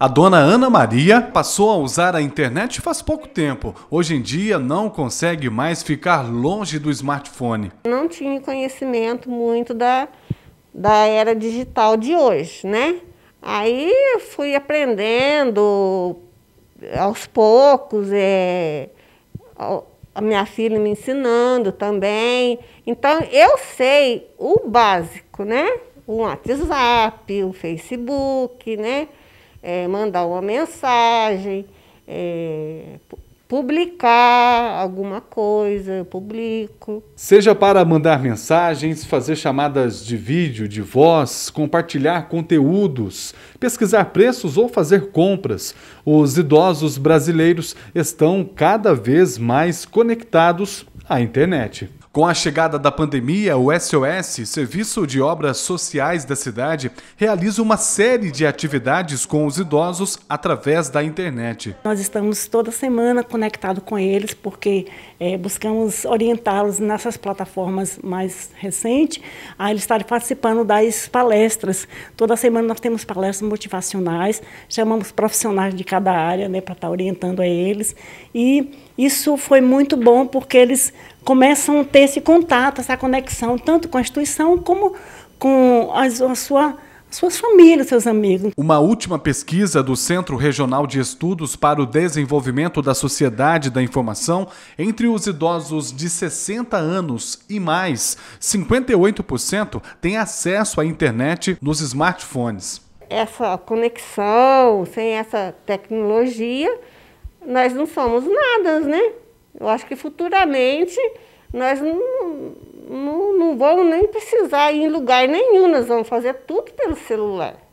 A dona Ana Maria passou a usar a internet faz pouco tempo. Hoje em dia não consegue mais ficar longe do smartphone. Não tinha conhecimento muito da, da era digital de hoje, né? Aí eu fui aprendendo aos poucos, é, a minha filha me ensinando também. Então eu sei o básico, né? O WhatsApp, o Facebook, né? é, mandar uma mensagem, é, publicar alguma coisa, eu publico. Seja para mandar mensagens, fazer chamadas de vídeo, de voz, compartilhar conteúdos, pesquisar preços ou fazer compras, os idosos brasileiros estão cada vez mais conectados à internet. Com a chegada da pandemia, o SOS, Serviço de Obras Sociais da cidade, realiza uma série de atividades com os idosos através da internet. Nós estamos toda semana conectados com eles, porque é, buscamos orientá-los nessas plataformas mais recentes, a eles estarem participando das palestras. Toda semana nós temos palestras motivacionais, chamamos profissionais de cada área né, para estar tá orientando a eles. E isso foi muito bom porque eles começam a ter esse contato, essa conexão, tanto com a instituição como com as a sua suas famílias, seus amigos. Uma última pesquisa do Centro Regional de Estudos para o Desenvolvimento da Sociedade da Informação entre os idosos de 60 anos e mais, 58% têm acesso à internet nos smartphones. Essa conexão, sem essa tecnologia, nós não somos nada, né? Eu acho que futuramente nós não, não, não vamos nem precisar ir em lugar nenhum, nós vamos fazer tudo pelo celular.